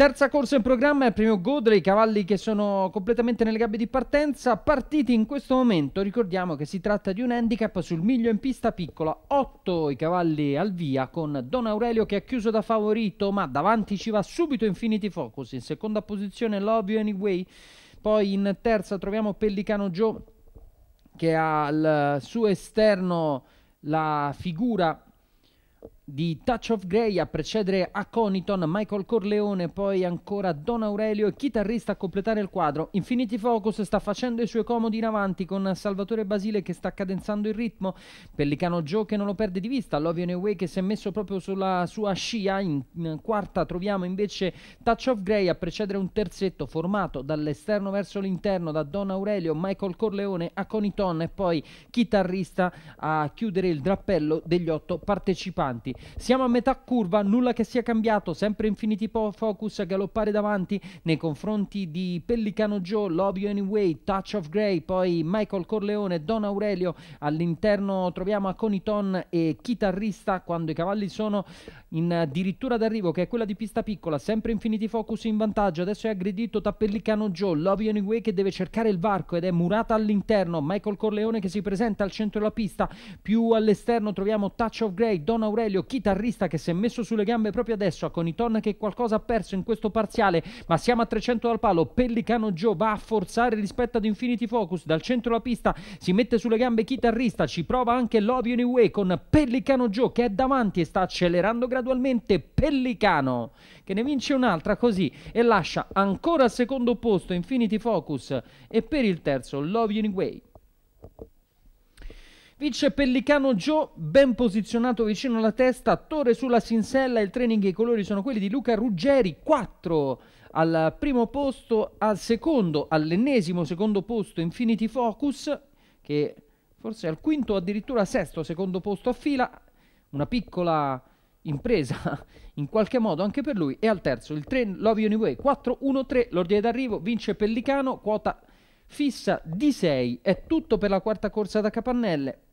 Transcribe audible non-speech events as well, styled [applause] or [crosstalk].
Terza corsa in programma è Premio Godley, cavalli che sono completamente nelle gabbie di partenza, partiti in questo momento, ricordiamo che si tratta di un handicap sul miglio in pista piccola, 8 i cavalli al via con Don Aurelio che ha chiuso da favorito ma davanti ci va subito Infinity Focus, in seconda posizione Love You Anyway, poi in terza troviamo Pellicano Joe che ha al suo esterno la figura di Touch of Grey a precedere a Coniton, Michael Corleone, poi ancora Don Aurelio, chitarrista a completare il quadro. Infinity Focus sta facendo i suoi comodi in avanti con Salvatore Basile che sta cadenzando il ritmo, Pellicano Joe che non lo perde di vista, Lovian Away che si è messo proprio sulla sua scia, in, in quarta troviamo invece Touch of Grey a precedere un terzetto formato dall'esterno verso l'interno da Don Aurelio, Michael Corleone, a Coniton e poi chitarrista a chiudere il drappello degli otto partecipanti. Siamo a metà curva, nulla che sia cambiato, sempre Infinity Focus a galoppare davanti nei confronti di Pellicano Joe, Love You Anyway, Touch of Grey, poi Michael Corleone, Don Aurelio. All'interno troviamo Aconiton e chitarrista quando i cavalli sono in addirittura d'arrivo che è quella di pista piccola, sempre Infinity Focus in vantaggio, adesso è aggredito da Pellicano Joe, Love You Anyway che deve cercare il varco ed è murata all'interno, Michael Corleone che si presenta al centro della pista, più all'esterno troviamo Touch of Grey, Don Aurelio Rosario, chitarrista che si è messo sulle gambe proprio adesso, con i Coniton che qualcosa ha perso in questo parziale, ma siamo a 300 dal palo, Pellicano Joe va a forzare rispetto ad Infinity Focus, dal centro la pista si mette sulle gambe chitarrista, ci prova anche Love Anyway con Pellicano Joe che è davanti e sta accelerando gradualmente, Pellicano che ne vince un'altra così e lascia ancora al secondo posto Infinity Focus e per il terzo Love Anyway. Vice Pellicano Joe, ben posizionato vicino alla testa, torre sulla sinsella, il training e i colori sono quelli di Luca Ruggeri, 4 al primo posto, al secondo, all'ennesimo secondo posto Infinity Focus, che forse al quinto addirittura sesto secondo posto a fila, una piccola impresa [laughs] in qualche modo anche per lui, e al terzo il train Love Anyway 4-1-3, l'ordine d'arrivo, vince Pellicano, quota fissa di 6, è tutto per la quarta corsa da Capannelle,